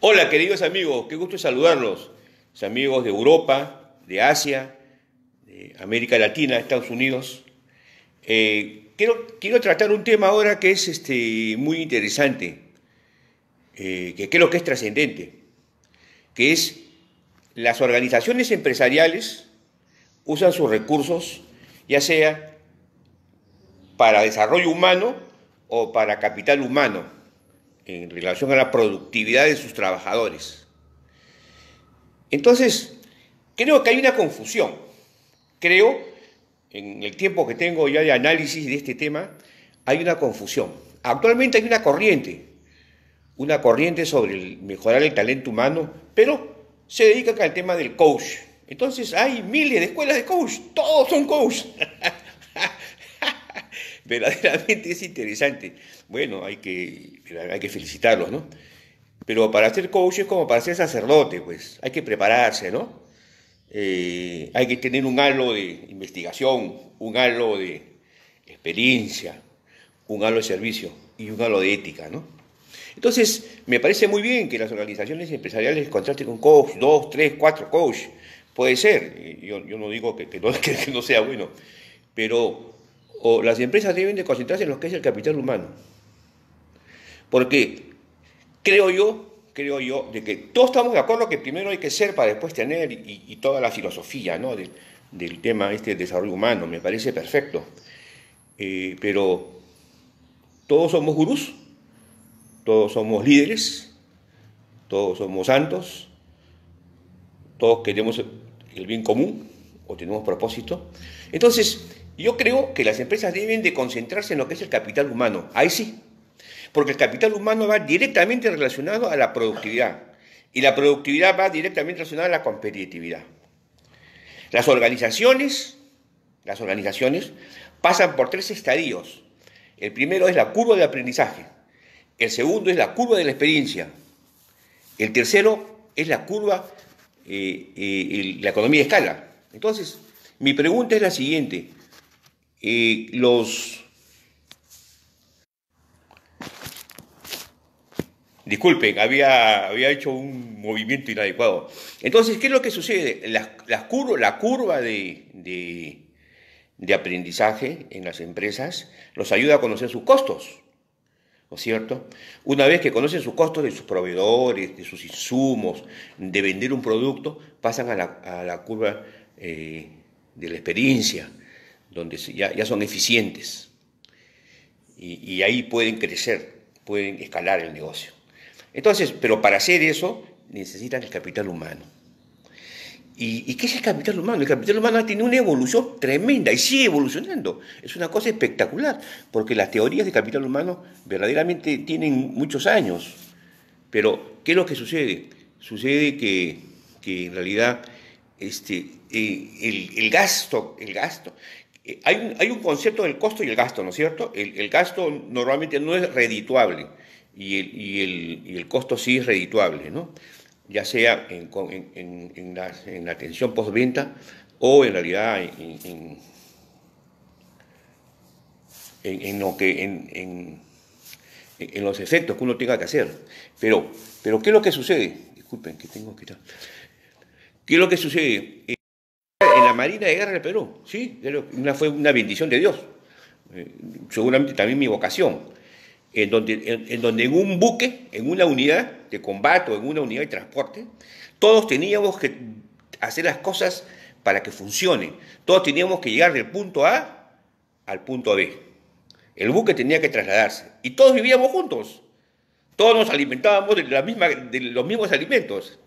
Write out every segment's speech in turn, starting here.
Hola, queridos amigos, qué gusto saludarlos. amigos de Europa, de Asia, de América Latina, Estados Unidos. Eh, quiero, tratar un tema ahora que es este, muy interesante, eh, que creo que es trascendente, que es las organizaciones empresariales usan sus recursos, ya sea para desarrollo humano o para capital humano en relación a la productividad de sus trabajadores. Entonces, creo que hay una confusión. Creo, en el tiempo que tengo ya de análisis de este tema, hay una confusión. Actualmente hay una corriente, una corriente sobre mejorar el talento humano, pero se dedica al tema del coach. Entonces hay miles de escuelas de coach, todos son coach. verdaderamente es interesante. Bueno, hay que, hay que felicitarlos, ¿no? Pero para ser coach es como para ser sacerdote, pues hay que prepararse, ¿no? Eh, hay que tener un halo de investigación, un halo de experiencia, un halo de servicio y un halo de ética, ¿no? Entonces, me parece muy bien que las organizaciones empresariales contraten con coach, dos, tres, cuatro coach. Puede ser, eh, yo, no digo que no sea bueno, pero o las empresas deben de concentrarse en lo que es el capital humano. Porque creo yo, creo yo, de que todos estamos de acuerdo que primero hay que ser para después tener y, toda la filosofía del tema este desarrollo humano, me parece perfecto. Eh, pero todos somos gurús, todos somos líderes, todos somos santos, todos queremos el bien común o tenemos propósito. Entonces, yo creo que las empresas deben de concentrarse en lo que es el capital humano. Ahí sí. Porque el capital humano va directamente relacionado a la productividad. Y la productividad va directamente relacionada a la competitividad. Las organizaciones, las organizaciones pasan por tres estadios. El primero es la curva de aprendizaje. El segundo es la curva de la experiencia. El tercero es la curva, eh, eh la economía de escala. Entonces, mi pregunta es la siguiente. Y los... Disculpen, había, había hecho un movimiento inadecuado. Entonces, ¿qué es lo que sucede? La, curva, la curva de, aprendizaje en las empresas los ayuda a conocer sus costos. ¿no cierto? Una vez que conocen sus costos de sus proveedores, de sus insumos, de vender un producto, pasan a la, a la curva eh, de la experiencia donde ya, son eficientes y, ahí pueden crecer, pueden escalar el negocio. Entonces, pero para hacer eso necesitan el capital humano. ¿Y, qué es el capital humano? El capital humano tiene una evolución tremenda y sigue evolucionando. Es una cosa espectacular, porque las teorías de capital humano verdaderamente tienen muchos años. Pero, ¿qué es lo que sucede? Sucede que, en realidad este, eh, el, gasto, el gasto, eh, hay un, concepto del costo y el gasto, ¿no es cierto? El, gasto normalmente no es redituable y el, costo sí es redituable, ¿no? Ya sea en, la, atención postventa o en realidad en, lo que, en, los efectos que uno tenga que hacer. Pero, pero ¿qué es lo que sucede? Disculpen, que tengo que... ¿Qué es lo que sucede? Marina de Guerra del Perú, sí, una, fue una bendición de Dios, eh, seguramente también mi vocación, en donde en, donde en un buque, en una unidad de combate o en una unidad de transporte, todos teníamos que hacer las cosas para que funcionen, todos teníamos que llegar del punto A al punto B, el buque tenía que trasladarse y todos vivíamos juntos, todos nos alimentábamos de, la misma, de los mismos alimentos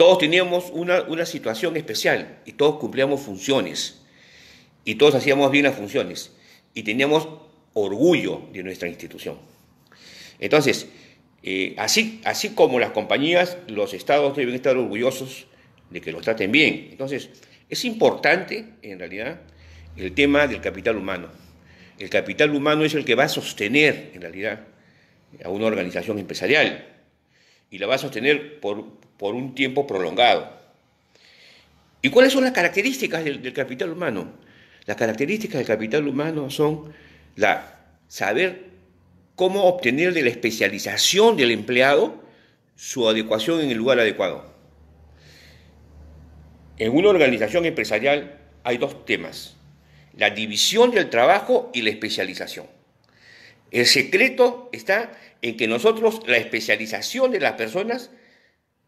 todos teníamos una, situación especial y todos cumplíamos funciones y todos hacíamos bien las funciones y teníamos orgullo de nuestra institución. Entonces, eh, así, así como las compañías, los estados deben estar orgullosos de que los traten bien. Entonces, es importante, en realidad, el tema del capital humano. El capital humano es el que va a sostener, en realidad, a una organización empresarial. Y la va a sostener por, por un tiempo prolongado. ¿Y cuáles son las características del, capital humano? Las características del capital humano son la saber cómo obtener de la especialización del empleado su adecuación en el lugar adecuado. En una organización empresarial hay dos temas, la división del trabajo y la especialización. El secreto está en que nosotros la especialización de las personas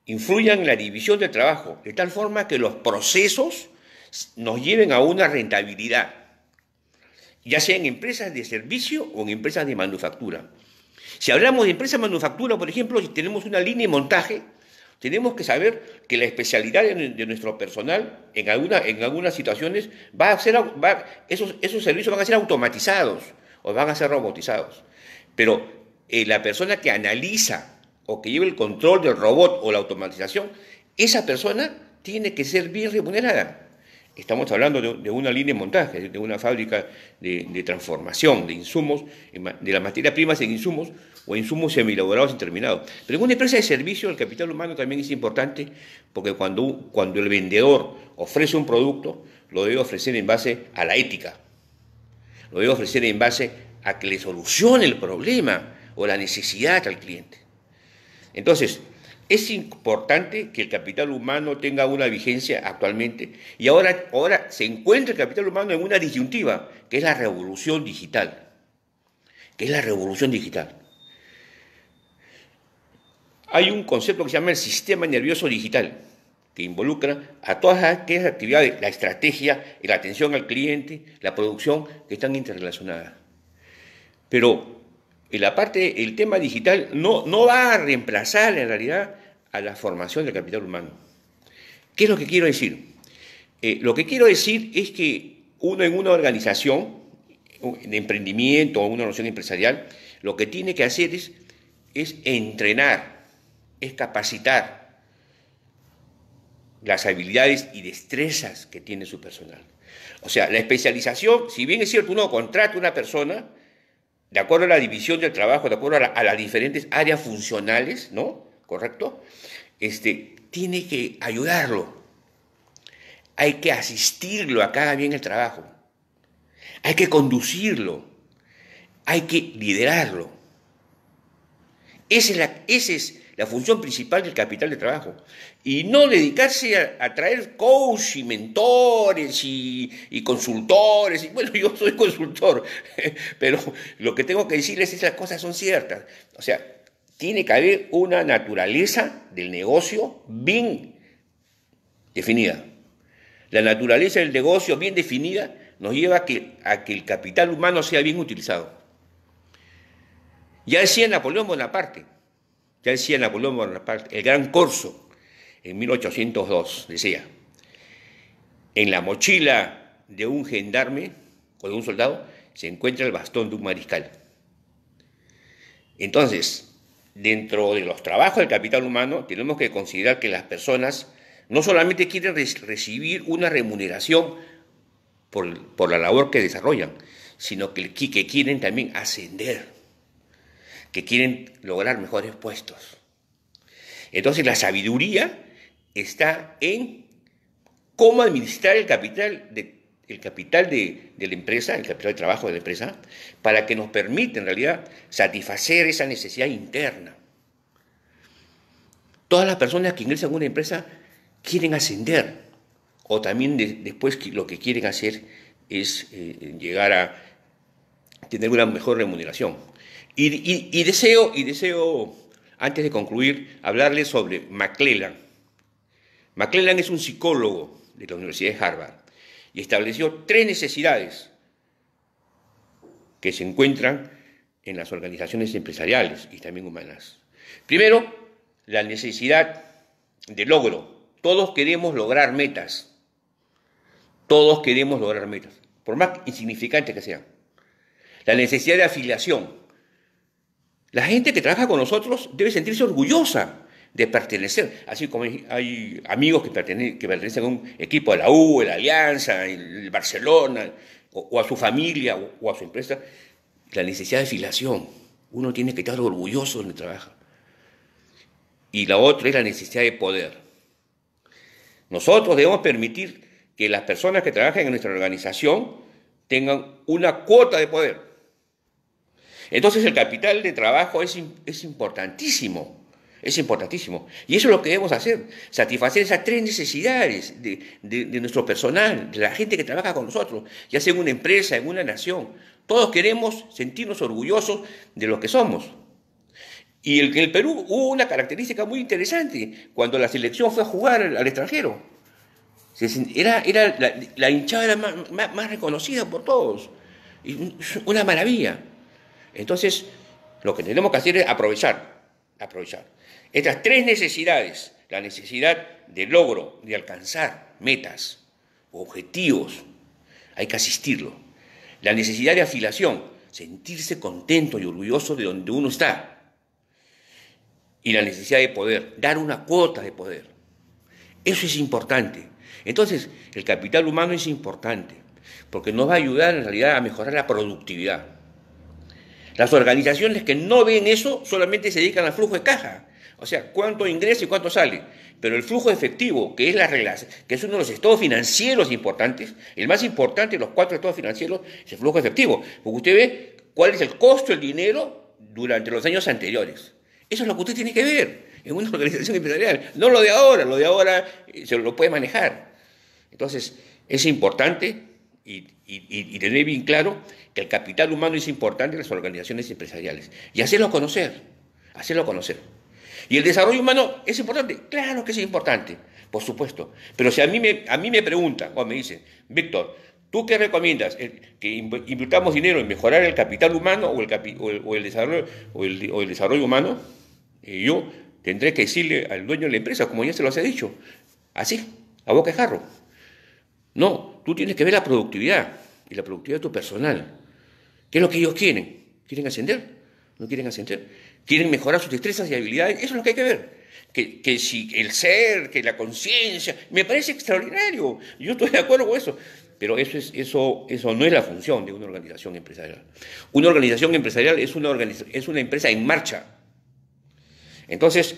influyan en la división del trabajo, de tal forma que los procesos nos lleven a una rentabilidad, ya sea en empresas de servicio o en empresas de manufactura. Si hablamos de empresas de manufactura, por ejemplo, si tenemos una línea de montaje, tenemos que saber que la especialidad de, nuestro personal en, en algunas situaciones va a ser, esos, esos servicios van a ser automatizados o van a ser robotizados. Pero eh, la persona que analiza o que lleve el control del robot o la automatización, esa persona tiene que ser bien remunerada. Estamos hablando de, una línea de montaje, de una fábrica de, transformación de insumos, de las materias primas en insumos o insumos semilaborados y terminados. Pero en una empresa de servicio el capital humano también es importante porque cuando, cuando el vendedor ofrece un producto, lo debe ofrecer en base a la ética, lo debe ofrecer en base a que le solucione el problema o la necesidad al cliente. Entonces, es importante que el capital humano tenga una vigencia actualmente y ahora, ahora se encuentra el capital humano en una disyuntiva, que es la revolución digital, que es la revolución digital. Hay un concepto que se llama el sistema nervioso digital, que involucra a todas aquellas actividades, la estrategia, la atención al cliente, la producción, que están interrelacionadas. Pero la parte, el tema digital no, no va a reemplazar en realidad a la formación del capital humano. ¿Qué es lo que quiero decir? Eh, lo que quiero decir es que uno en una organización de emprendimiento o una noción empresarial, lo que tiene que hacer es, es entrenar, es capacitar las habilidades y destrezas que tiene su personal. O sea, la especialización, si bien es cierto, uno contrata a una persona, de acuerdo a la división del trabajo, de acuerdo a, las diferentes áreas funcionales, ¿no? ¿Correcto? Este, tiene que ayudarlo. Hay que asistirlo a cada bien el trabajo. Hay que conducirlo. Hay que liderarlo. Esa es, la, es la función principal del capital de trabajo. Y no dedicarse a, traer coach y mentores y, consultores. Y, bueno, yo soy consultor, pero lo que tengo que decirles es que las cosas son ciertas. O sea, tiene que haber una naturaleza del negocio bien definida. La naturaleza del negocio bien definida nos lleva a que, a que el capital humano sea bien utilizado. Ya decía Napoleón Bonaparte, ya decía Napoleón Bonaparte, el gran corso, en 1802, decía, en la mochila de un gendarme o de un soldado se encuentra el bastón de un mariscal. Entonces, dentro de los trabajos del capital humano, tenemos que considerar que las personas no solamente quieren recibir una remuneración por, por la labor que desarrollan, sino que quieren también ascender que quieren lograr mejores puestos. Entonces la sabiduría está en cómo administrar el capital, de, el capital de, la empresa, el capital de trabajo de la empresa, para que nos permita en realidad satisfacer esa necesidad interna. Todas las personas que ingresan a una empresa quieren ascender o también después lo que quieren hacer es eh, llegar a tener una mejor remuneración. Y, deseo, y deseo, antes de concluir, hablarles sobre McClellan. McClellan es un psicólogo de la Universidad de Harvard y estableció tres necesidades que se encuentran en las organizaciones empresariales y también humanas. Primero, la necesidad de logro. Todos queremos lograr metas. Todos queremos lograr metas, por más insignificantes que sean la necesidad de afiliación. La gente que trabaja con nosotros debe sentirse orgullosa de pertenecer, así como hay amigos que, pertenecen, a un equipo de la U, la Alianza, el Barcelona, o, a su familia o, a su empresa, la necesidad de afiliación. Uno tiene que estar orgulloso donde trabaja. Y la otra es la necesidad de poder. Nosotros debemos permitir que las personas que trabajan en nuestra organización tengan una cuota de poder entonces el capital de trabajo es, importantísimo. Es importantísimo. Y eso es lo que debemos hacer, satisfacer esas tres necesidades de, nuestro personal, de la gente que trabaja con nosotros, ya sea en una empresa, en una nación. Todos queremos sentirnos orgullosos de lo que somos. Y en el, el Perú hubo una característica muy interesante cuando la selección fue a jugar al, extranjero. Era, era la, hinchada era más reconocida por todos. Una maravilla. Entonces, lo que tenemos que hacer es aprovechar, aprovechar. Estas tres necesidades, la necesidad de logro, de alcanzar metas, objetivos, hay que asistirlo. La necesidad de afilación, sentirse contento y orgulloso de donde uno está. Y la necesidad de poder, dar una cuota de poder. Eso es importante. Entonces, el capital humano es importante, porque nos va a ayudar en realidad a mejorar la productividad. Las organizaciones que no ven eso solamente se dedican al flujo de caja. O sea, cuánto ingresa y cuánto sale. Pero el flujo efectivo, que es la que es uno de los estados financieros importantes, el más importante de los cuatro estados financieros es el flujo efectivo. Porque usted ve cuál es el costo del dinero durante los años anteriores. Eso es lo que usted tiene que ver en una organización empresarial. No lo de ahora, lo de ahora eh, se lo puede manejar. Entonces, es importante y, tener bien claro que el capital humano es importante en las organizaciones empresariales. Y hacerlo conocer, hacerlo conocer. ¿Y el desarrollo humano es importante? Claro que es importante, por supuesto. Pero si a mí me, a mí me preguntan o me dice, Víctor, ¿tú qué recomiendas? ¿Que invirtamos dinero en mejorar el capital humano o el, o el, desarrollo, o el, desarrollo humano? yo tendré que decirle al dueño de la empresa, como ya se lo he dicho, así, a boca de jarro. No, tú tienes que ver la productividad y la productividad de tu personal. ¿Qué es lo que ellos quieren? ¿Quieren ascender? ¿No quieren ascender? ¿Quieren mejorar sus destrezas y habilidades? Eso es lo que hay que ver. Que, si el ser, que la conciencia, me parece extraordinario. Yo estoy de acuerdo con eso. Pero eso, es, eso, eso no es la función de una organización empresarial. Una organización empresarial es una, es una empresa en marcha. Entonces,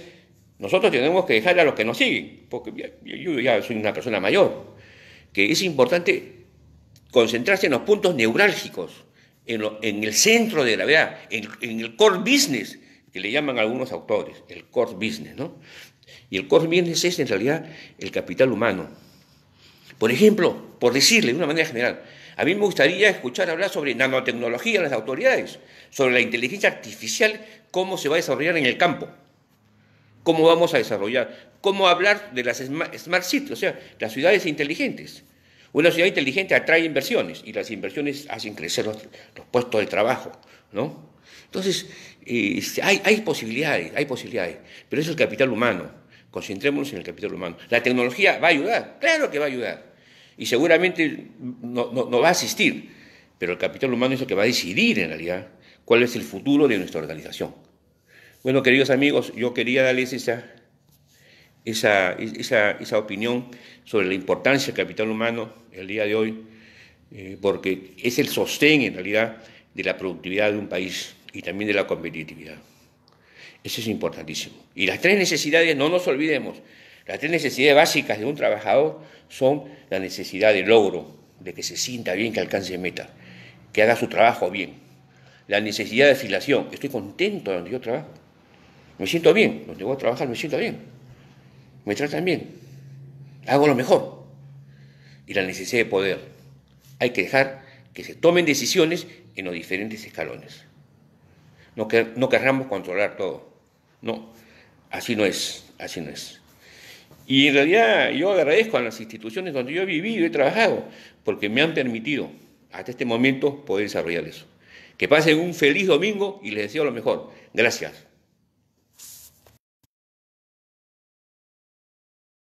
nosotros tenemos que dejar a los que nos siguen, porque yo ya soy una persona mayor, que es importante concentrarse en los puntos neurálgicos, en, el centro de gravedad, en, en el core business, que le llaman algunos autores, el core business, ¿no? Y el core business es en realidad el capital humano. Por ejemplo, por decirle de una manera general, a mí me gustaría escuchar hablar sobre nanotecnología a las autoridades, sobre la inteligencia artificial, cómo se va a desarrollar en el campo cómo vamos a desarrollar, cómo hablar de las smart cities, o sea, las ciudades inteligentes. Una ciudad inteligente atrae inversiones y las inversiones hacen crecer los, puestos de trabajo, ¿no? Entonces, eh, hay, posibilidades, hay posibilidades, pero eso es el capital humano, concentrémonos en el capital humano. La tecnología va a ayudar, claro que va a ayudar, y seguramente no, va a asistir, pero el capital humano es el que va a decidir en realidad cuál es el futuro de nuestra organización. Bueno, queridos amigos, yo quería darles esa, esa, opinión sobre la importancia del capital humano el día de hoy, eh, porque es el sostén en realidad de la productividad de un país y también de la competitividad. Eso es importantísimo. Y las tres necesidades, no nos olvidemos, las tres necesidades básicas de un trabajador son la necesidad de logro, de que se sienta bien, que alcance meta, que haga su trabajo bien. La necesidad de afiliación, estoy contento donde yo trabajo me siento bien, donde voy a trabajar me siento bien. Me tratan bien. Hago lo mejor. Y la necesidad de poder. Hay que dejar que se tomen decisiones en los diferentes escalones. No, no querramos controlar todo. No, así no es, así no es. Y en realidad yo agradezco a las instituciones donde yo he vivido y he trabajado, porque me han permitido hasta este momento poder desarrollar eso. Que pasen un feliz domingo y les deseo lo mejor. Gracias.